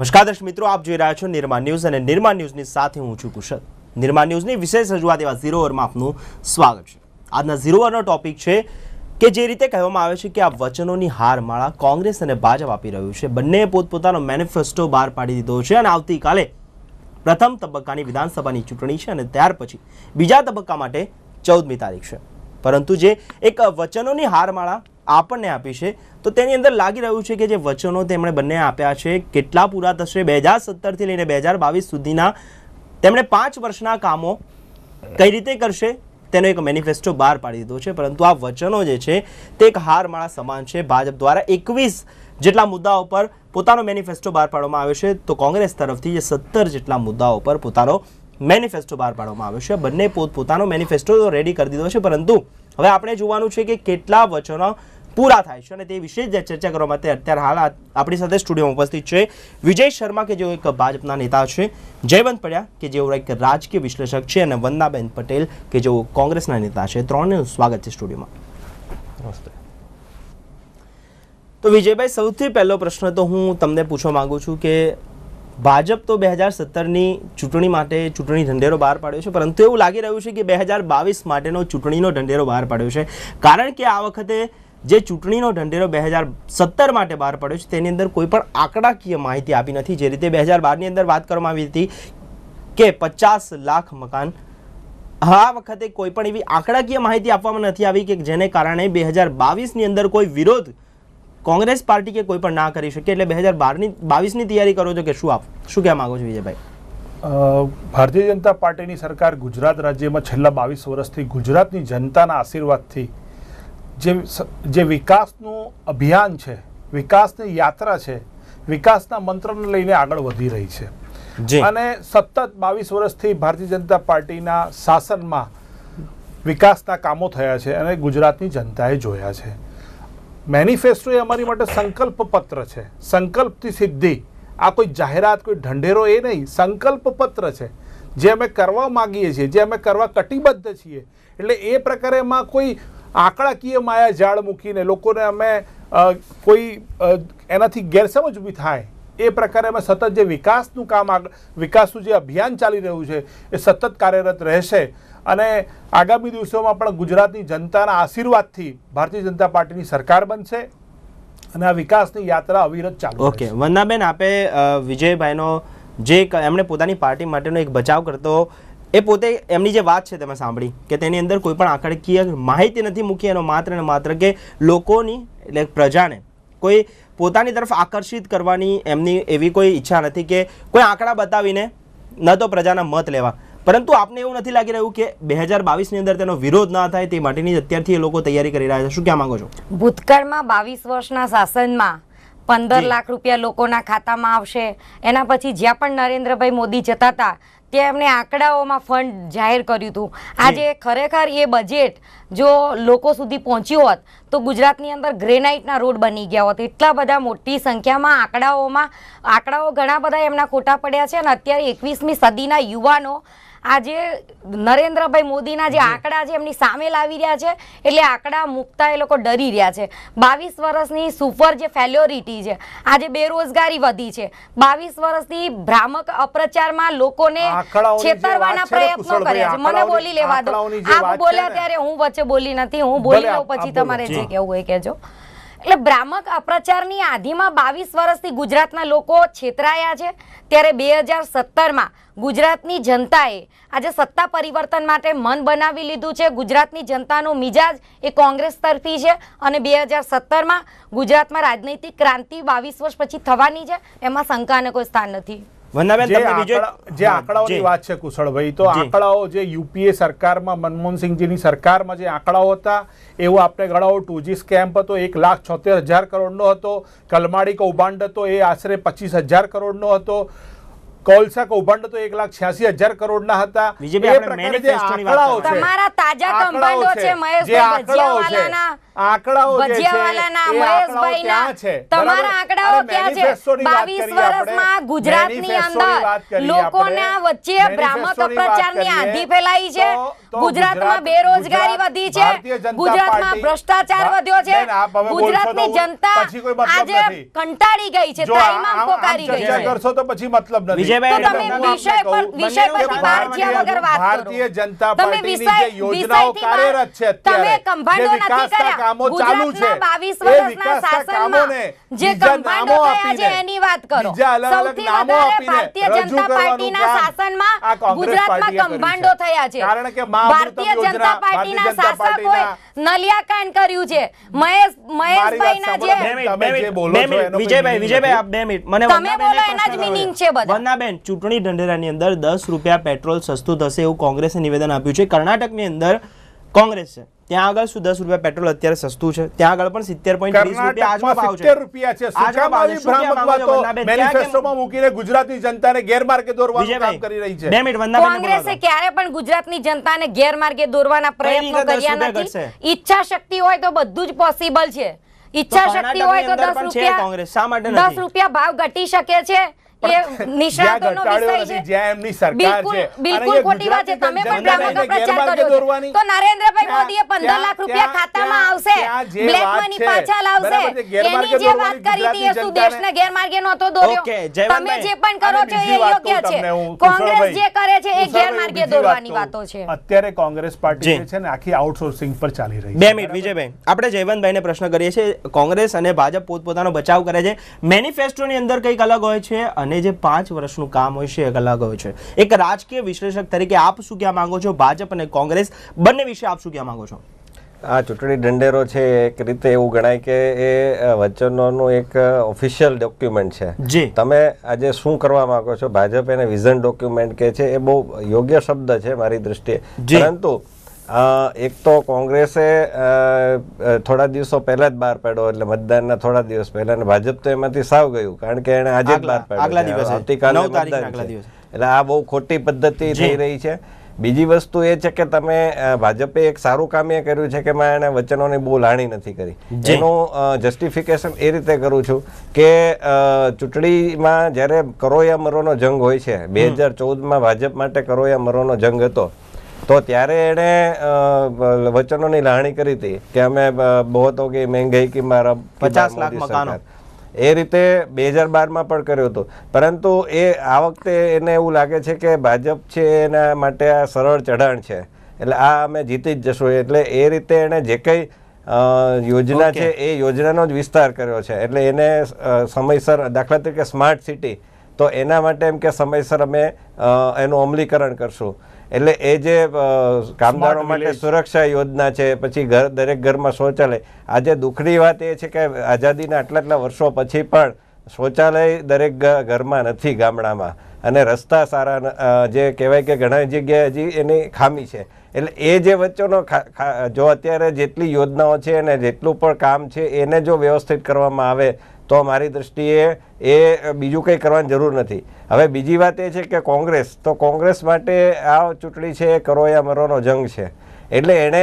નમસ્કાર દર્શક મિત્રો આપ જોઈ રહ્યા છો નિર્માણ ન્યૂઝ અને નિર્માણ ન્યૂઝની સાથે હું છું કુશલ નિર્માણ ન્યૂઝની વિશેષ રજૂઆત એવા ઝીરો ઓવરમાં આપનું સ્વાગત છે આજના ઝીરો ઓવરનો ટોપિક છે કે જે રીતે કહેવામાં આવે છે કે આ વચનોની હારમાળા કોંગ્રેસ અને ભાજપ આપી રહ્યું છે બંનેએ પોતપોતાનો મેનિફેસ્ટો બહાર પાડી દીધો છે અને આવતીકાલે પ્રથમ તબક્કાની વિધાનસભાની ચૂંટણી છે અને ત્યાર પછી બીજા તબક્કા માટે ચૌદમી તારીખ છે પરંતુ જે એક વચનોની હારમાળા આપણને આપી છે તો તેની અંદર લાગી રહ્યું છે કે જે વચનો તેમણે બંને આપ્યા છે કેટલા પૂરા થશે બે હજાર સત્તરથી લઈને બે હજાર બાવીસ સુધીના તેમણે પાંચ વર્ષના કામો કઈ રીતે કરશે તેનો એક મેનિફેસ્ટો બહાર પાડી દીધો છે પરંતુ આ વચનો જે છે તે એક હારમાળા સમાન છે ભાજપ દ્વારા એકવીસ જેટલા મુદ્દાઓ પર પોતાનો મેનિફેસ્ટો બહાર પાડવામાં આવ્યો છે તો કોંગ્રેસ તરફથી જે સત્તર જેટલા મુદ્દાઓ પર પોતાનો મેનિફેસ્ટો બહાર પાડવામાં આવ્યો છે બંને પોતપોતાનો મેનિફેસ્ટો રેડી કરી દીધો છે પરંતુ હવે આપણે જોવાનું છે કે કેટલા વચનો પૂરા થાય છે અને તે વિશે જ ચર્ચા કરવા માટે અત્યારે હાલ આપણી સાથે સ્ટુડિયોમાં ઉપસ્થિત છે વિજય શર્મા કે જેઓ એક ભાજપના નેતા છે જયવંત પડ્યા કે જેઓ એક રાજકીય વિશ્લેષક છે અને વંદાબેન પટેલ કે જેઓ કોંગ્રેસના નેતા છે ત્રણેનું સ્વાગત છે સ્ટુડિયોમાં નમસ્તે તો વિજયભાઈ સૌથી પહેલો પ્રશ્ન તો હું તમને પૂછવા માંગુ છું કે ભાજપ તો બે હજાર સત્તરની ચૂંટણી માટે ચૂંટણી ઢંઢેરો બહાર પાડ્યો છે પરંતુ એવું લાગી રહ્યું છે કે બે હજાર બાવીસ માટેનો ચૂંટણીનો ઢંઢેરો બહાર પાડ્યો છે કારણ કે આ વખતે જે ચૂંટણીનો ઢંઢેરો બે હજાર સત્તર માટે બહાર પડ્યો છે તેની અંદર કોઈ પણ આંકડાકીય માહિતી આપી નથી જે રીતે બે હજાર બારની અંદર વાત કરવામાં આવી હતી કે પચાસ લાખ મકાન આ વખતે કોઈપણ એવી આંકડાકીય માહિતી આપવામાં નથી આવી કે જેને કારણે બે હજાર બાવીસની અંદર કોઈ વિરોધ કોંગ્રેસ પાર્ટી કે કોઈ પણ ના કરી શકે એટલે બે હજાર બારની બાવીસની તૈયારી કરો છો કે શું આપ શું કહેવા માગો છો વિજયભાઈ ભારતીય જનતા પાર્ટીની સરકાર ગુજરાત રાજ્યમાં છેલ્લા બાવીસ વર્ષથી ગુજરાતની જનતાના આશીર્વાદથી જે જે વિકાસનું અભિયાન છે વિકાસની યાત્રા છે વિકાસના મંત્રને લઈને આગળ વધી રહી છે અને સતત બાવીસ વર્ષથી ભારતીય જનતા પાર્ટીના શાસનમાં વિકાસના કામો થયા છે અને ગુજરાતની જનતાએ જોયા છે મેનિફેસ્ટો એ અમારી માટે સંકલ્પ પત્ર છે સંકલ્પથી સિદ્ધિ આ કોઈ જાહેરાત કોઈ ઢંઢેરો એ નહીં સંકલ્પ પત્ર છે જે અમે કરવા માગીએ છીએ જે અમે કરવા કટિબદ્ધ છીએ એટલે એ પ્રકારે એમાં કોઈ આંકડાકીય માયા જાળ મૂકીને લોકોને અમે કોઈ એનાથી ગેરસમજ ઊભી થાય એ પ્રકારે અમે સતત જે વિકાસનું કામ વિકાસનું જે અભિયાન ચાલી રહ્યું છે એ સતત કાર્યરત રહેશે અને આગામી દિવસોમાં પણ ગુજરાતની જનતાના આશીર્વાદથી ભારતીય જનતા પાર્ટીની સરકાર બનશે અને આ વિકાસની યાત્રા અવિરત ચાલુ ઓકે વંદાબેન આપે વિજયભાઈનો જે એમણે પોતાની પાર્ટી માટેનો એક બચાવ કરતો એ પોતે એમની જે વાત છે તમે સાંભળી કે તેની અંદર કોઈ પણ આંકડાકીય માહિતી નથી મૂકી એનો માત્ર ને માત્ર કે લોકોની એટલે પ્રજાને કોઈ પોતાની તરફ આકર્ષિત કરવાની એમની એવી કોઈ ઈચ્છા નથી કે કોઈ આંકડા બતાવીને ન તો પ્રજાના મત લેવા પરંતુ આપને એવું નથી લાગી રહ્યું કે બે હજાર બાવીસની અંદર તેનો વિરોધ ના થાય તે માટેની અત્યારથી એ લોકો તૈયારી કરી રહ્યા છે શું કહેવા માંગો છો ભૂતકાળમાં બાવીસ વર્ષના શાસનમાં પંદર લાખ રૂપિયા લોકોના ખાતામાં આવશે એના પછી જ્યાં પણ નરેન્દ્રભાઈ મોદી જતા હતા ત્યાં એમણે આંકડાઓમાં ફંડ જાહેર કર્યું હતું આજે ખરેખર એ બજેટ જો લોકો સુધી પહોંચ્યું હોત તો ગુજરાતની અંદર ગ્રેનાઇટના રોડ બની ગયા હોત એટલા બધા મોટી સંખ્યામાં આંકડાઓમાં આંકડાઓ ઘણા બધા એમના ખોટા પડ્યા છે અને અત્યારે એકવીસમી સદીના યુવાનો આ જે નરેન્દ્રભાઈ મોદીના જે આંકડા છે એમની સામે લાવી રહ્યા છે એટલે આંકડા મૂકતા એ લોકો ડરી રહ્યા છે બાવીસ વર્ષની સુપર જે ફેલોરિટી છે આજે બેરોજગારી વધી છે બાવીસ વર્ષથી ભ્રામક અપ્રચારમાં લોકોને છેતરવાના પ્રયત્નો કર્યા છે મને બોલી લેવા દો આપ બોલ્યા ત્યારે હું વચ્ચે બોલી નથી હું બોલી લઉં પછી તમારે જે કેવું હોય કેજો એટલે ભ્રામક અપ્રચારની આધીમાં બાવીસ વર્ષથી ગુજરાતના લોકો છેતરાયા છે ત્યારે બે હજાર સત્તરમાં ગુજરાતની જનતાએ આજે સત્તા પરિવર્તન માટે મન બનાવી લીધું છે ગુજરાતની જનતાનો મિજાજ એ કોંગ્રેસ તરફી છે અને બે હજાર સત્તરમાં ગુજરાતમાં રાજનૈતિક ક્રાંતિ બાવીસ વર્ષ પછી થવાની છે એમાં શંકાને કોઈ સ્થાન નથી જે આંકડાઓની વાત છે કુશળભાઈ તો આંકડાઓ જે યુપીએ સરકારમાં મનમોહનસિંહજીની સરકારમાં જે આંકડાઓ હતા એવું આપણે ગણાવો ટુજી સ્કેમ્પ હતો એક લાખ છોતેર હજાર કરોડનો હતો કલમાડી કૌભાંડ હતો એ આશરે પચીસ હજાર કરોડનો હતો કોલસા કૌભાંડ તો એક લાખ છ્યાસી હજાર કરોડ ના હતા તમારા તાજા કૌભાંડો છે મહેશભાઈ આંકડાઓ ક્યાં છે 22 વર્ષમાં ગુજરાતની અંદર લોકોના વચ્ચે ભ્રામક ની આંધી ફેલાઈ છે ગુજરાતમાં બેરોજગારી વધી છે ગુજરાતમાં ભ્રષ્ટાચાર વધ્યો છે ગુજરાતની જનતા આજે કંટાળી ગઈ છે તાઈમાં પોકારી ગઈ છે કરશો તો પછી મતલબ નથી તમે વિષય પર વિષય પર ભારતીય વગર વાત કરો ભારતીય જનતા પાર્ટીની જે યોજનાઓ કાર્યરત છે તમે કંભાંડો નથી કર્યા ગુજરાતના 22 વર્ષના શાસનમાં જે કંભાંડો થયા છે એની વાત કરો સૌથી વધારે ભારતીય જનતા પાર્ટીના શાસનમાં ગુજરાતમાં કંભાંડો થયા છે કારણ કે ભારતીય જનતા પાર્ટીના શાસકોએ નલિયાકાંડ કર્યું છે મહેશ મહેશભાઈના જે વિજયભાઈ વિજયભાઈ આપ 2 મિનિટ મને તમે બોલો એના જ મીનિંગ છે બધા વંદનાબેન ચૂંટણી ઢંઢેરાની અંદર દસ રૂપિયા પેટ્રોલ સસ્તું થશે એવું કોંગ્રેસે નિવેદન આપ્યું છે કર્ણાટકની અંદર કોંગ્રેસ છે ત્યાં આગળ શું દસ રૂપિયા પેટ્રોલ અત્યારે સસ્તું છે ત્યાં આગળ પણ સિત્તેર પોઈન્ટ સિત્તેર રૂપિયા છે મેનિફેસ્ટોમાં મૂકીને ગુજરાતની જનતાને ગેરમાર્ગે દોરવાના પ્રયત્નો કર્યા નથી ઈચ્છા શક્તિ હોય તો બધું જ પોસિબલ છે ઈચ્છા શક્તિ હોય તો દસ દસ રૂપિયા ભાવ ઘટી શકે છે અત્યારે કોંગ્રેસ પાર્ટી છે આખી આઉટસોર્સિંગ પર ચાલી રહી બે મિનિટ વિજયભાઈ આપણે જયવંતભાઈને પ્રશ્ન કરીએ છીએ કોંગ્રેસ અને ભાજપ પોતપોતાનો બચાવ કરે છે મેનિફેસ્ટોની અંદર કંઈક અલગ હોય છે અને જે પાંચ વર્ષનું કામ હોય છે એક અલગ હોય છે એક રાજકીય વિશ્લેષક તરીકે આપ શું ક્યાં માંગો છો ભાજપ અને કોંગ્રેસ બંને વિશે આપ શું ક્યાં માંગો છો આ ચૂંટણી ઢંઢેરો છે એક રીતે એવું ગણાય કે એ વચનોનું એક ઓફિશિયલ ડોક્યુમેન્ટ છે જે તમે આજે શું કરવા માગો છો ભાજપ એને વિઝન ડોક્યુમેન્ટ કે છે એ બહુ યોગ્ય શબ્દ છે મારી દ્રષ્ટિએ પરંતુ એક તો કોંગ્રેસે થોડા દિવસો પહેલા જ બહાર પાડ્યો એટલે મતદાનના થોડા દિવસ પહેલા અને ભાજપ તો એમાંથી સાવ ગયું કારણ કે એને આજે જ બહાર પાડ્યો એટલે આ બહુ ખોટી પદ્ધતિ થઈ રહી છે બીજી વસ્તુ એ છે કે તમે ભાજપે એક સારું કામ એ કર્યું છે કે મેં એને વચનોની બહુ લાણી નથી કરી જેનું જસ્ટિફિકેશન એ રીતે કરું છું કે ચૂંટણીમાં જ્યારે કરોયા મરોનો જંગ હોય છે બે હજાર ચૌદમાં ભાજપ માટે કરોયા મરોનો જંગ હતો તો ત્યારે એણે વચનોની લાણી કરી હતી કે અમે બહોતો કે મહેંગાઈ કે મારા પચાસ લાખ મકાનો એ રીતે બે હજાર બારમાં પણ કર્યું હતું પરંતુ એ આ વખતે એને એવું લાગે છે કે ભાજપ છે એના માટે આ સરળ ચઢાણ છે એટલે આ અમે જીતી જ જશું એટલે એ રીતે એણે જે કંઈ યોજના છે એ યોજનાનો જ વિસ્તાર કર્યો છે એટલે એને સમયસર દાખલા તરીકે સ્માર્ટ સિટી તો એના માટે એમ કે સમયસર અમે એનું અમલીકરણ કરશું એટલે એ જે કામદારો માટે સુરક્ષા યોજના છે પછી ઘર દરેક ઘરમાં શૌચાલય આજે દુઃખની વાત એ છે કે આઝાદીના આટલા આટલા વર્ષો પછી પણ શૌચાલય દરેક ઘરમાં નથી ગામડામાં અને રસ્તા સારા જે કહેવાય કે ઘણા જગ્યાએ હજી એની ખામી છે એટલે એ જે વચ્ચેનો જો અત્યારે જેટલી યોજનાઓ છે અને જેટલું પણ કામ છે એને જો વ્યવસ્થિત કરવામાં આવે તો મારી દ્રષ્ટિએ એ બીજું કંઈ કરવાની જરૂર નથી હવે બીજી વાત એ છે કે કોંગ્રેસ તો કોંગ્રેસ માટે આ ચૂંટણી છે એ કરો યા મરોનો જંગ છે એટલે એણે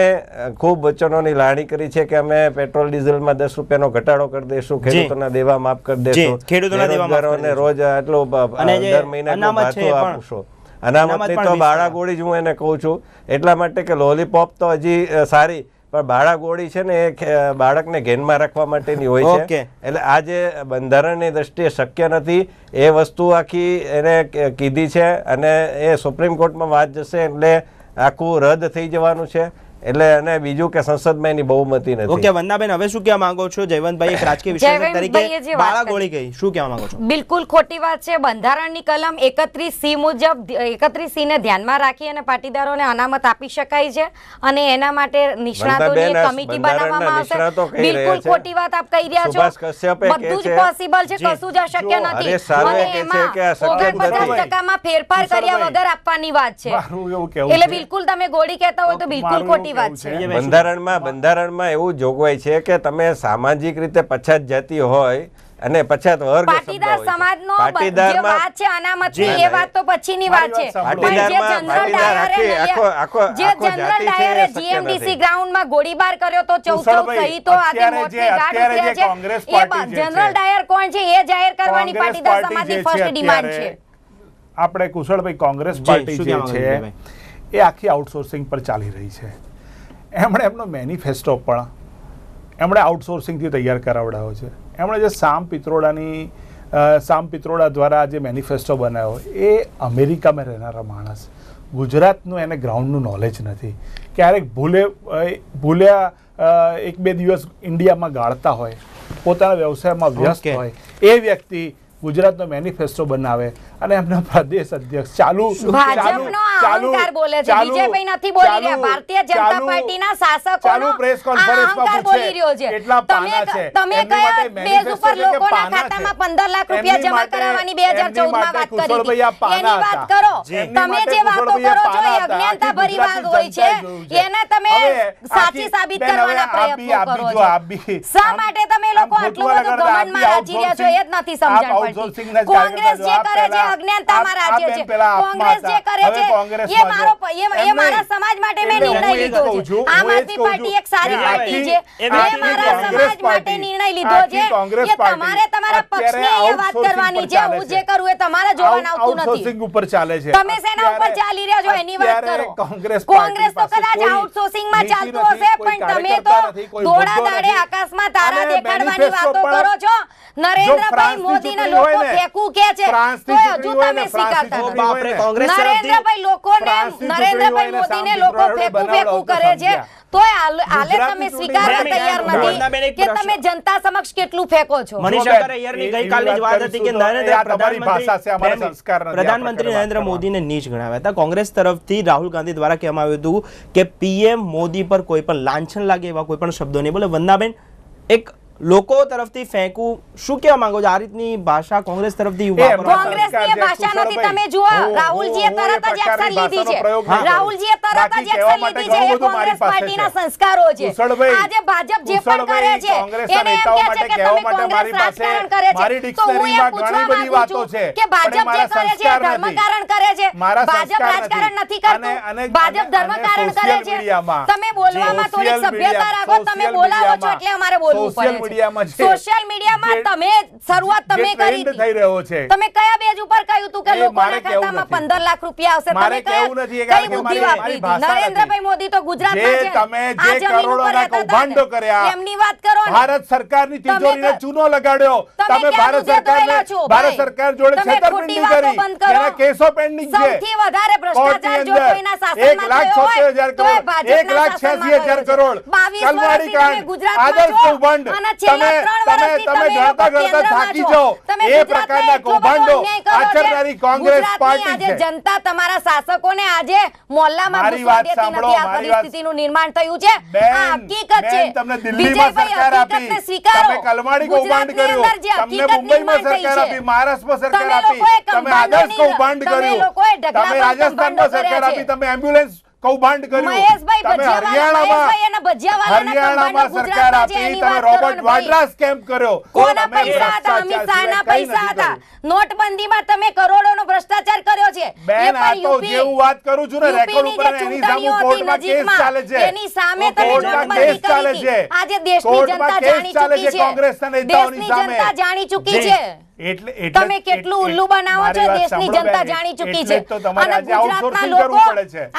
ખૂબ વચનોની લાણી કરી છે કે અમે પેટ્રોલ ડીઝલમાં દસ રૂપિયાનો ઘટાડો કરી દેશું ખેડૂતોના દેવા માફ કરી દેશું ખેડૂતોને રોજ આટલો દર મહિના ભાતો આપશો અનામતની તો બાળાગોળી જ હું એને કહું છું એટલા માટે કે લોલીપોપ તો હજી સારી પણ બાળા ગોળી છે ને એ બાળકને ઘેનમાં રાખવા માટેની હોય છે એટલે આ જે બંધારણની દ્રષ્ટિએ શક્ય નથી એ વસ્તુ આખી એને કીધી છે અને એ સુપ્રીમ કોર્ટમાં વાત જશે એટલે આખું રદ થઈ જવાનું છે એટલે અને બીજું કે સંસદમાં એની બહુમતી નથી ઓકે વંદાબેન હવે શું કહેવા માંગો છો જયવંતભાઈ એક રાજકીય વિશ્લેષક તરીકે બાળાગોળી ગઈ શું કહેવા માંગો છો બિલકુલ ખોટી વાત છે બંધારણની કલમ 31 સી મુજબ 31 સી ને ધ્યાનમાં રાખી અને પાટીદારોને અનામત આપી શકાય છે અને એના માટે નિષ્ણાતોની એક કમિટી બનાવવામાં આવશે બિલકુલ ખોટી વાત આપ કહી રહ્યા છો બધું જ પોસિબલ છે કશું જ અશક્ય નથી અને એમાં 49% માં ફેરફાર કર્યા વગર આપવાની વાત છે એટલે બિલકુલ તમે ગોળી કહેતા હોય તો બિલકુલ ખોટી વાત છે બંધારણમાં બંધારણમાં એવું જોગવાઈ છે કે તમે સામાજિક રીતે પછાત જાતિ હોય અને પછાત વર્ગ પાટીદાર સમાજનો જે વાત છે અનામતની એ વાત તો પછીની વાત છે પાટીદારમાં પાટીદાર આખો આખો જે જનરલ ડાયરે જીએમડીસી ગ્રાઉન્ડમાં ગોળીબાર કર્યો તો 14 શહીદો આદિ મોટે ગાઢ છે કોંગ્રેસ પાર્ટી જનરલ ડાયર કોણ છે એ જાહેર કરવાની પાટીદાર સમાજની ફર્સ્ટ ડિમાન્ડ છે આપણે કુશળભાઈ કોંગ્રેસ પાર્ટી જે છે એ આખી આઉટસોર્સિંગ પર ચાલી રહી છે એમણે એમનો મેનિફેસ્ટો પણ એમણે આઉટસોર્સિંગથી તૈયાર કરાવડાવ્યો છે એમણે જે સામ પિત્રોડાની સામ પિત્રોડા દ્વારા જે મેનિફેસ્ટો બનાવ્યો એ અમેરિકામાં રહેનારા માણસ ગુજરાતનું એને ગ્રાઉન્ડનું નોલેજ નથી ક્યારેક ભૂલે ભૂલ્યા એક બે દિવસ ઇન્ડિયામાં ગાળતા હોય પોતાના વ્યવસાયમાં વ્યસ્ત હોય એ વ્યક્તિ ગુજરાતનો મેનિફેસ્ટો બનાવે અને એમના પ્રદેશ અધ્યક્ષ ચાલુ ચાલુ ચાલુ બોલે છે બીજેપી નથી બોલી રહ્યા ભારતીય જનતા પાર્ટીના શાસકો પ્રેસ કોન્ફરન્સમાં બોલી રહ્યો છે કેટલા પાના છે તમે કયા બેઝ ઉપર લોકોના ખાતામાં 15 લાખ રૂપિયા જમા કરાવવાની 2014 માં વાત કરી હતી એની વાત કરો તમે જે વાતો કરો છો એ અજ્ઞાનતા ભરી વાત હોય છે એને તમે સાચી સાબિત કરવાના પ્રયત્ન કરો છો શા માટે તમે લોકો આટલું બધું ગમનમાં રાજી રહ્યા છો એ જ નથી સમજાણું તમારે તમારા તમે ચાલી રહ્યા છો એની કોંગ્રેસ કદાચ આઉટસોર્સિંગ હશે પણ તમે તો દોડા આકાશમાં તારા દેખાડવાની વાતો કરો છો નરેન્દ્રભાઈ મોદીના લોકો ફેંકું કે છે તો હજુ તમે સ્વીકારતા નરેન્દ્રભાઈ લોકોને નરેન્દ્રભાઈ લોકો ફેંકું ફેંકું કરે છે તો આલે તમે સ્વીકારવા તૈયાર પ્રધાનમંત્રી નરેન્દ્ર મોદીને નીચ ગણાવ્યા હતા કોંગ્રેસ તરફથી રાહુલ ગાંધી દ્વારા કહેવામાં આવ્યું હતું કે પીએમ મોદી પર કોઈ પણ લાંછન લાગે એવા કોઈ પણ શબ્દો નહીં બોલે વંદાબેન એક લોકો તરફથી ફેંકવું શું કહેવા માંગો છો આ રીતની ભાષા કોંગ્રેસ તરફથી કોંગ્રેસની ભાષા નથી તમે જુઓ રાહુલજીએ તરત જ એક્શન લીધી છે રાહુલજીએ તરત જ એક્શન લીધી છે એ કોંગ્રેસ પાર્ટીના સંસ્કારો છે આજે ભાજપ જે પણ કરે છે એને એમ કહે છે કે તમે કોંગ્રેસ રાજકારણ કરે છે તો હું એ પૂછવા માંગુ છું કે ભાજપ જે કરે છે ધર્મકારણ કરે છે ભાજપ રાજકારણ નથી કરતું ભાજપ ધર્મકારણ કરે છે તમે બોલવામાં થોડી સભ્યતા રાખો તમે બોલાવો છો એટલે અમારે બોલવું પડે મીડિયામાં સોશિયલ મીડિયામાં તમે શરૂઆત તમે કરી થઈ રહ્યો છે તમે કયા બેજ ઉપર કહ્યું તું કે લોકોના ખાતામાં 15 લાખ રૂપિયા આવશે તમે કેવું નથી કે બુદ્ધિ વાપરી નરેન્દ્રભાઈ મોદી તો ગુજરાતમાં છે તમે જે કરોડોના કૌભાંડો કર્યા એમની વાત કરો ભારત સરકારની તિજોરીને ચૂનો લગાડ્યો તમે ભારત સરકારને ભારત સરકાર જોડે છેતરપિંડી કરી એના કેસો પેન્ડિંગ છે સૌથી વધારે ભ્રષ્ટાચાર જો કોઈના શાસનમાં થયો હોય તો એ ભાજપના શાસનમાં કરોડ કલવાડી કાંડ આદર્શ કૌભાંડ તમે નિર્માણ થયું છે આ સરકાર મહારાષ્ટ્રમાં સરકાર સરકાર આપી તમે એમ્બ્યુલન્સ કૌભાંડ કર્યું હરિયાણામાં સરકાર આપી તમે રોબર્ટ વાડરા સ્કેમ કર્યો કોના પૈસા હતા અમિત શાહના પૈસા હતા નોટબંધીમાં તમે કરોડોનો ભ્રષ્ટાચાર કર્યો છે બેન આ તો જે હું વાત કરું છું ને રેકોર્ડ ઉપર એની સામે કોર્ટમાં કેસ ચાલે છે એની સામે તમે નોટબંધી કરી છે આજે દેશની જનતા જાણી ચૂકી છે કોંગ્રેસના નેતાઓની દેશની જનતા જાણી ચૂકી છે એટલે તમે કેટલું ઉલ્લુ બનાવો છો દેશની જનતા જાણી ચૂકી છે અને ગુજરાતના લોકો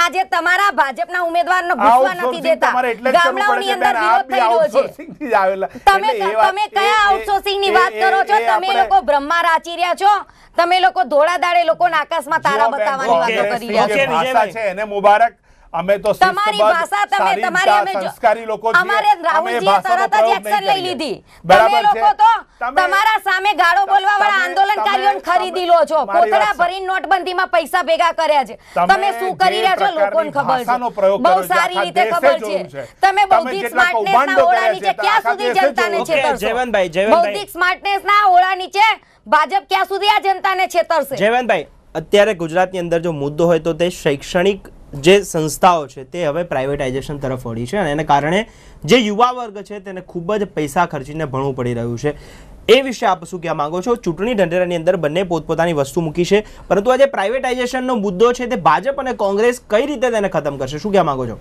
આજે તમારા ભાજપના ઉમેદવારનો ગુસ્સા નથી દેતા ગામડાઓની અંદર વિરોધ થઈ રહ્યો છે તમે તમે કયા આઉટસોર્સિંગ ની વાત કરો છો તમે લોકો બ્રહ્મા રાચી રહ્યા છો તમે લોકો ધોળા દાડે લોકોના આકાશમાં તારા બતાવવાની વાતો કરી રહ્યા છો છે એને મુબારક અમે તો તમારી ભાષા તમે તમારી અમે સંસ્કારી લોકો છીએ અમારે રાહુલજી તરત જ એક્શન લઈ લીધી તમે લોકો તો તમારા સામે ગાળો બોલવા વાળા આંદોલનકારીઓને ખરીદી લો છો કોથળા ભરીને નોટબંધીમાં પૈસા ભેગા કર્યા છે તમે શું કરી રહ્યા છો લોકોને ખબર છે બહુ સારી રીતે ખબર છે તમે બૌદ્ધિક સ્માર્ટનેસ ઓળા નીચે ક્યાં સુધી જનતાને છેતરશો જયવંતભાઈ જયવંતભાઈ બૌદ્ધિક સ્માર્ટનેસ ઓળા નીચે ભાજપ ક્યાં સુધી આ જનતાને છેતરશે જયવંતભાઈ અત્યારે ગુજરાતની અંદર જો મુદ્દો હોય તો તે શૈક્ષણિક જે સંસ્થાઓ છે તે હવે પ્રાઇવેટાઇઝેશન તરફ વળી છે અને એને કારણે જે યુવા વર્ગ છે તેને ખૂબ જ પૈસા ખર્ચીને ભણવું પડી રહ્યું છે એ વિશે આપ શું કહેવા માંગો છો ચૂંટણી ઢંઢેરાની અંદર બંને પોતપોતાની વસ્તુ મૂકી છે પરંતુ આ જે પ્રાઇવેટાઇઝેશનનો મુદ્દો છે તે ભાજપ અને કોંગ્રેસ કઈ રીતે તેને ખતમ કરશે શું કહેવા માંગો છો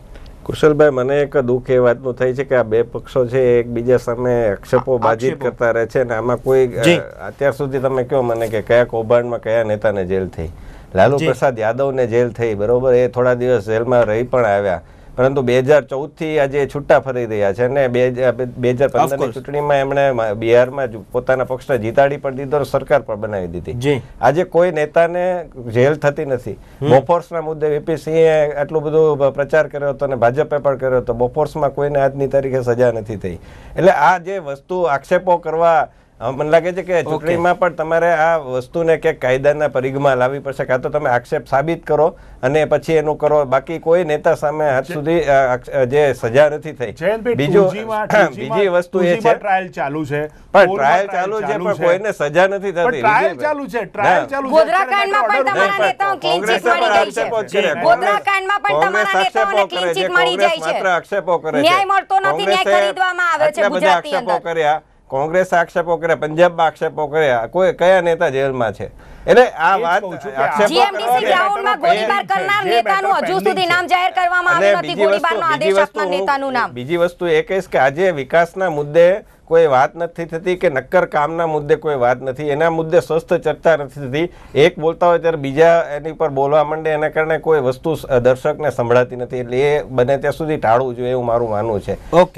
કુશલભાઈ મને એક દુઃખ એ વાતનું થઈ છે કે આ બે પક્ષો છે એકબીજા સામે આક્ષેપો બાજીત કરતા રહે છે અને આમાં કોઈ અત્યાર સુધી તમે કહો મને કે કયા કૌભાંડમાં કયા નેતાને જેલ થઈ લાલુ પ્રસાદ યાદવને જેલ થઈ બરોબર એ થોડા દિવસ જેલમાં રહી પણ આવ્યા પરંતુ બે હજાર ચૌદથી આજે છૂટા ફરી રહ્યા છે અને બે હજાર પંદરની ચૂંટણીમાં એમણે બિહારમાં પોતાના પક્ષને જીતાડી પણ દીધો સરકાર પણ બનાવી દીધી આજે કોઈ નેતાને જેલ થતી નથી બોફોર્સના મુદ્દે વીપી સિંહે આટલું બધું પ્રચાર કર્યો હતો અને ભાજપે પણ કર્યો હતો બોફોર્સમાં કોઈને આજની તારીખે સજા નથી થઈ એટલે આ જે વસ્તુ આક્ષેપો કરવા મને લાગે છે કે ચૂંટણીમાં પણ તમારે આ વસ્તુને કે કાયદાના પરિઘમાં લાવવી પડશે કાં તો તમે આક્ષેપ સાબિત કરો અને પછી એનું કરો બાકી કોઈ નેતા સામે હાથ સુધી જે સજા નથી થઈ બીજું બીજી વસ્તુ એ છે ટ્રાયલ ચાલુ છે પણ ટ્રાયલ ચાલુ છે પણ કોઈને સજા નથી થતી ટ્રાયલ ચાલુ છે ટ્રાયલ ચાલુ છે ગોધરાકાંડમાં પણ તમારા નેતાઓ ક્લીન ચીટ મળી ગઈ છે ગોધરાકાંડમાં પણ તમારા નેતાઓને ક્લીન ચીટ મળી જાય છે માત્ર આક્ષેપો કરે છે ન્યાય મળતો નથી ન્યાય ખરીદવામાં આવે છે ગુજરાતી અંદર કર્યા કોંગ્રેસ આક્ષેપો કરે પંજાબ આક્ષેપો કરે કોઈ કયા નેતા જેલમાં છે એટલે આ વાત જીએમડીસી ગ્રાઉન્ડમાં ગોળીબાર કરનાર નેતાનું બીજી વસ્તુ એ કહીશ કે આજે વિકાસના મુદ્દે કોઈ વાત નથી થતી કે નક્કર કામના મુદ્દે કોઈ વાત નથી એના મુદ્દે સ્વસ્થ ચર્ચા નથી થતી એક બોલતા હોય ત્યારે બીજા એની પર બોલવા માંડે એના કારણે કોઈ વસ્તુ દર્શકને સંભળાતી નથી એટલે એ બને ત્યાં સુધી ટાળવું જોઈએ એવું મારું માનવું છે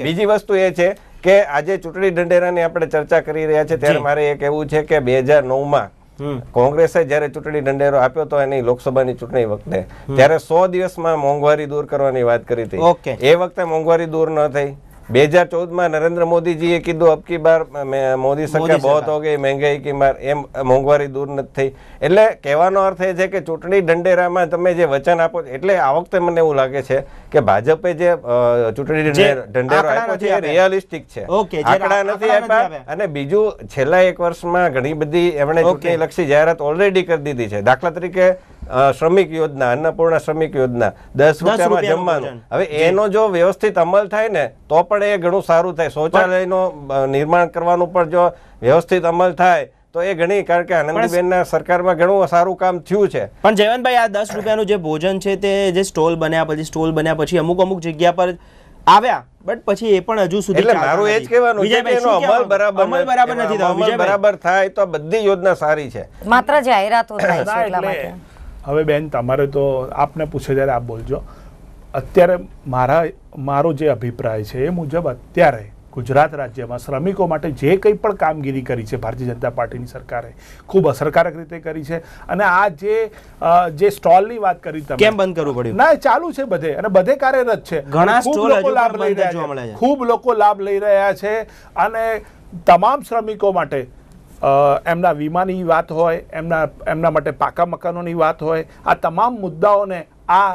બીજી વસ્તુ એ છે કે આજે ચૂંટણી ઢંઢેરાની આપણે ચર્ચા કરી રહ્યા છે ત્યારે મારે એ કહેવું છે કે બે હજાર નવમાં કોંગ્રેસે જયારે ચૂંટણી ઢંઢેરો આપ્યો તો એની લોકસભાની ચૂંટણી વખતે ત્યારે સો દિવસમાં મોંઘવારી દૂર કરવાની વાત કરી હતી એ વખતે મોંઘવારી દૂર ન થઈ બે હજાર ચૌદ માં નરેન્દ્ર મોદીજીએ કીધું અબકી બાર મોદી સરકાર બહોત હો ગઈ મહેંગાઈ કી માર એમ મોંઘવારી દૂર નથી થઈ એટલે કહેવાનો અર્થ એ છે કે ચૂંટણી ઢંઢેરામાં તમે જે વચન આપો એટલે આ વખતે મને એવું લાગે છે કે ભાજપે જે ચૂંટણી ઢંઢેરો આપ્યો છે એ રિયાલિસ્ટિક છે આંકડા નથી આપ્યા અને બીજું છેલ્લા એક વર્ષમાં ઘણી બધી એમણે ચૂંટણી લક્ષી જાહેરાત ઓલરેડી કરી દીધી છે દાખલા તરીકે શ્રમિક યોજના અન્નપૂર્ણા શ્રમિક યોજના દસ રૂપિયામાં જમવાનું હવે એનો જો વ્યવસ્થિત અમલ થાય ને તો પણ એ ઘણું સારું થાય શૌચાલયનું નિર્માણ કરવાનું પણ જો વ્યવસ્થિત અમલ થાય તો એ ઘણી કારણ કે આનંદીબેનના સરકારમાં ઘણું સારું કામ થયું છે પણ જયવંતભાઈ આ દસ રૂપિયાનું જે ભોજન છે તે જે સ્ટોલ બન્યા પછી સ્ટોલ બન્યા પછી અમુક અમુક જગ્યા પર આવ્યા બટ પછી એ પણ હજુ સુધી એટલે મારું એ જ કહેવાનું છે કે એનો અમલ બરાબર અમલ બરાબર નથી થયો બરાબર થાય તો બધી યોજના સારી છે માત્ર જાહેરાતો થાય છે એટલા માટે હવે બેન તમારે તો આપને પૂછે ત્યારે આપ બોલજો અત્યારે મારા મારો જે અભિપ્રાય છે એ મુજબ અત્યારે ગુજરાત રાજ્યમાં શ્રમિકો માટે જે કંઈ પણ કામગીરી કરી છે ભારતીય જનતા પાર્ટીની સરકારે ખૂબ અસરકારક રીતે કરી છે અને આ જે જે સ્ટોલની વાત કરી તમે કેમ બંધ કરવું પડ્યું ના ચાલુ છે બધે અને બધે કાર્યરત છે ઘણા સ્ટોલ લોકો લાભ લઈ રહ્યા છે ખૂબ લોકો લાભ લઈ રહ્યા છે અને તમામ શ્રમિકો માટે એમના વીમાની વાત હોય એમના એમના માટે પાકા મકાનોની વાત હોય આ તમામ મુદ્દાઓને આ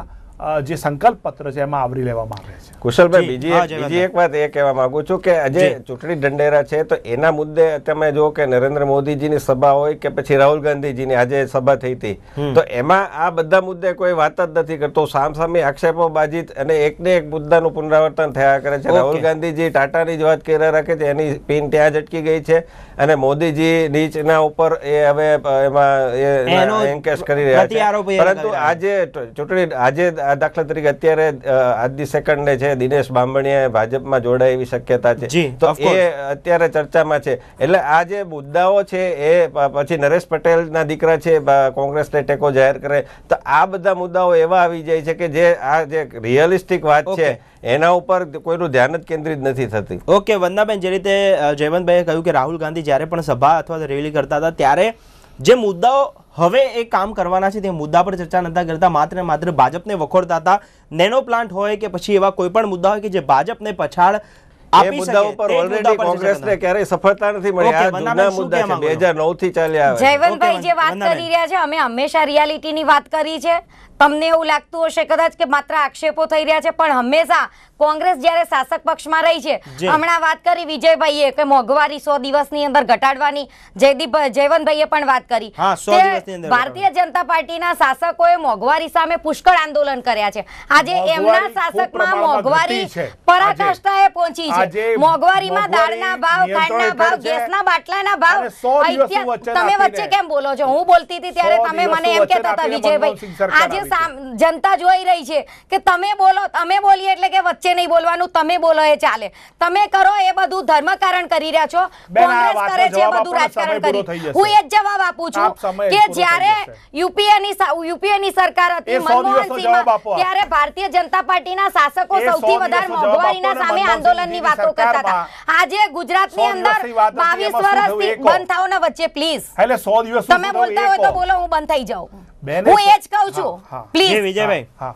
જે સંકલ્પ પત્ર છે એમાં આવરી લેવામાં આવે છે કુશલભાઈ બીજી બીજી એક વાત એ કહેવા માંગુ છું કે આજે ચૂંટણી ઢંઢેરા છે તો એના મુદ્દે તમે જો કે નરેન્દ્ર મોદીજીની સભા હોય કે પછી રાહુલ ગાંધીજીની આજે સભા થઈ હતી તો એમાં આ બધા મુદ્દે કોઈ વાત જ નથી કરતો સામસામે આક્ષેપો બાજી અને એકને એક મુદ્દાનું પુનરાવર્તન થયા કરે છે રાહુલ ગાંધીજી ટાટાની જ વાત કર્યા રાખે છે એની પિન ત્યાં જ અટકી ગઈ છે અને મોદીજી નીચના ઉપર એ હવે એમાં એન્કેશ કરી રહ્યા છે પરંતુ આજે ચૂંટણી આજે દાખલા તરીકે અત્યારે આજની સેકન્ડે છે દિનેશ બામણીએ ભાજપમાં જોડાય એવી શક્યતા છે તો એ અત્યારે ચર્ચામાં છે એટલે આ જે મુદ્દાઓ છે એ પછી નરેશ પટેલના દીકરા છે કોંગ્રેસને ટેકો જાહેર કરે તો આ બધા મુદ્દાઓ એવા આવી જાય છે કે જે આ જે રિયલિસ્ટિક વાત છે એના ઉપર કોઈનું ધ્યાન જ કેન્દ્રિત નથી થતી ઓકે વંદાબેન જે રીતે જયવંતભાઈએ કહ્યું કે રાહુલ ગાંધી જ્યારે પણ સભા અથવા રેલી કરતા હતા ત્યારે જે મુદ્દાઓ હવે એ કામ કરવાના છે તે મુદ્દા પર ચર્ચા નતા કરતા માત્ર ને માત્ર ભાજપને વખોડતા હતા નેનો પ્લાન્ટ હોય કે પછી એવા કોઈ પણ મુદ્દા હોય કે જે ભાજપને પછાડ આપી મુદ્દા ઉપર ઓલરેડી કોંગ્રેસને ક્યારેય સફળતા નથી મળી આ જૂના મુદ્દા છે થી જયવંતભાઈ જે વાત કરી રહ્યા છે અમે હંમેશા રિયાલિટી ની વાત કરી છે તમને એવું લાગતું હશે કદાચ કે માત્ર આક્ષેપો થઈ રહ્યા છે પણ હંમેશા કોંગ્રેસ જ્યારે શાસક પક્ષમાં રહી છે હમણાં વાત કરી વિજયભાઈએ કે મોંઘવારી સો દિવસની અંદર ઘટાડવાની જયદીપ જયવંતભાઈએ પણ વાત કરી ભારતીય જનતા પાર્ટીના શાસકોએ મોંઘવારી સામે પુષ્કળ આંદોલન કર્યા છે આજે એમના શાસકમાં મોંઘવારી પરાકાષ્ઠાએ પહોંચી છે મોંઘવારીમાં દાળના ભાવ ખાંડના ભાવ ગેસના બાટલાના ભાવ તમે વચ્ચે કેમ બોલો છો હું બોલતી હતી ત્યારે તમે મને એમ કેતા હતા વિજયભાઈ આજે જનતા જોઈ રહી છે કે તમે બોલો તમે બોલીએ એટલે કે વચ્ચે નહીં બોલવાનું તમે બોલો એ ચાલે તમે કરો એ બધું ધર્મકારણ કરી રહ્યા છો કોંગ્રેસ કરે છે બધું રાજકારણ કરી હું એ જવાબ આપું છું કે જ્યારે યુપીએ ની યુપીએ ની સરકાર હતી મનમોહનસિંહ ત્યારે ભારતીય જનતા પાર્ટીના શાસકો સૌથી વધારે મોંઘવારીના સામે આંદોલનની વાતો કરતા હતા આજે ગુજરાતની અંદર 22 વર્ષથી બંધ થાઓના વચ્ચે પ્લીઝ એટલે 100 દિવસ તમે બોલતા હોય તો બોલો હું બંધ થઈ જાઉં હું એ જ કહું છું પ્લીઝ વિજયભાઈ હા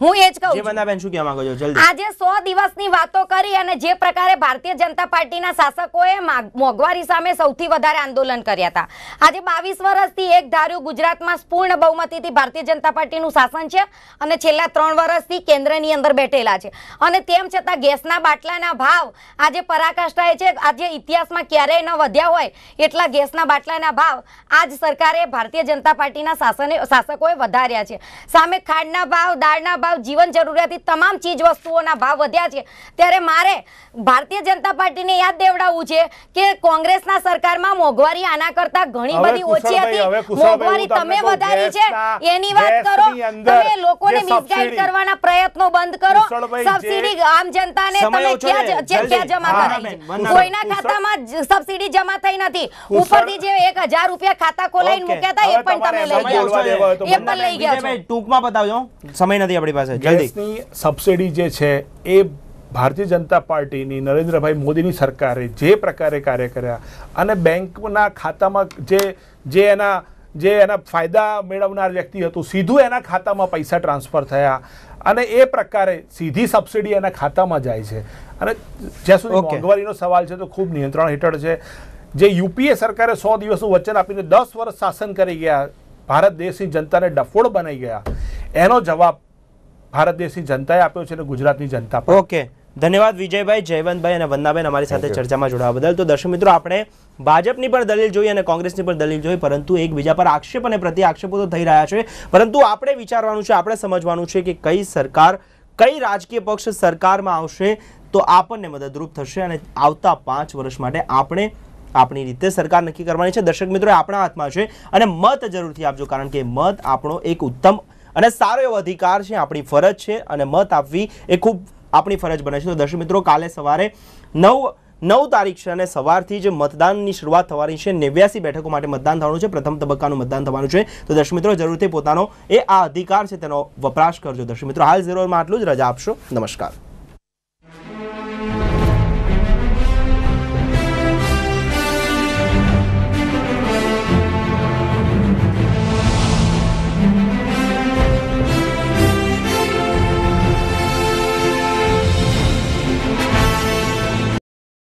હું એ કહું આજે 100 દિવસની વાતો કરી અને જે પ્રકારે ભારતીય જનતા પાર્ટીના મોંઘવારી સામે સૌથી વધારે આંદોલન કર્યા હતા આજે બાવીસ વર્ષથી એક ધાર્યું ગુજરાતમાં પૂર્ણ બહુમતીથી ભારતીય જનતા પાર્ટીનું શાસન છે અને છેલ્લા ત્રણ વર્ષથી કેન્દ્રની અંદર બેઠેલા છે અને તેમ છતાં ગેસના બાટલાના ભાવ આજે પરાકાષ્ઠાએ છે આજે ઇતિહાસમાં ક્યારેય ન વધ્યા હોય એટલા ગેસના બાટલાના ભાવ આજ સરકારે ભારતીય જનતા પાર્ટીના શાસને શાસકોએ વધાર્યા છે સામે ખાંડના ભાવ દાળના ભાવ ભાવ જીવન જરૂરિયાતની તમામ ચીજ વસ્તુઓના ભાવ વધ્યા છે ત્યારે મારે ભારતીય જનતા પાર્ટીને યાદ દેવડાવવું છે કે કોંગ્રેસના સરકારમાં મોંઘવારી આના કરતા ઘણી બધી ઓછી હતી મોંઘવારી તમે વધારી છે એની વાત કરો તમે લોકોને મિસગાઈડ કરવાના પ્રયત્નો બંધ કરો સબસિડી આમ જનતાને તમે ક્યાં ક્યાં જમા છે કોઈના ખાતામાં સબસિડી જમા થઈ નથી ઉપરથી જે 1000 રૂપિયા ખાતા ખોલાઈને મૂક્યા હતા એ પણ તમે લઈ ગયા એ પણ લઈ ગયા ટૂંકમાં બતાવજો સમય નથી આપણી તમારી પાસે ગેસની સબસિડી જે છે એ ભારતીય જનતા પાર્ટીની નરેન્દ્રભાઈ મોદીની સરકારે જે પ્રકારે કાર્ય કર્યા અને બેંકના ખાતામાં જે જે એના જે એના ફાયદા મેળવનાર વ્યક્તિ હતું સીધું એના ખાતામાં પૈસા ટ્રાન્સફર થયા અને એ પ્રકારે સીધી સબસિડી એના ખાતામાં જાય છે અને જ્યાં સુધી મોંઘવારીનો સવાલ છે તો ખૂબ નિયંત્રણ હેઠળ છે જે યુપીએ સરકારે સો દિવસનું વચન આપીને દસ વર્ષ શાસન કરી ગયા ભારત દેશની જનતાને ડફોડ બનાવી ગયા એનો જવાબ ભારત દેશની જનતાએ આપ્યો છે અને ગુજરાતની જનતા ઓકે ધન્યવાદ વિજયભાઈ જયવંતભાઈ અને વંદાબેન અમારી સાથે ચર્ચામાં જોડાવા બદલ તો દર્શક મિત્રો આપણે ભાજપની પણ દલીલ જોઈ અને કોંગ્રેસની પણ દલીલ જોઈ પરંતુ એકબીજા પર આક્ષેપ અને પ્રતિ આક્ષેપો તો થઈ રહ્યા છે પરંતુ આપણે વિચારવાનું છે આપણે સમજવાનું છે કે કઈ સરકાર કઈ રાજકીય પક્ષ સરકારમાં આવશે તો આપણને મદદરૂપ થશે અને આવતા પાંચ વર્ષ માટે આપણે આપણી રીતે સરકાર નક્કી કરવાની છે દર્શક મિત્રો આપણા હાથમાં છે અને મત જરૂરથી આપજો કારણ કે મત આપણો એક ઉત્તમ અને સારો એવો અધિકાર છે આપણી ફરજ છે અને મત આપવી એ ખૂબ આપણી ફરજ બને છે તો દર્શક મિત્રો કાલે સવારે નવ નવ તારીખ છે અને સવારથી જ મતદાનની શરૂઆત થવાની છે નેવ્યાસી બેઠકો માટે મતદાન થવાનું છે પ્રથમ તબક્કાનું મતદાન થવાનું છે તો દર્શક મિત્રો જરૂરથી પોતાનો એ આ અધિકાર છે તેનો વપરાશ કરજો દર્શક મિત્રો હાલ જરૂરમાં આટલું જ રજા આપશો નમસ્કાર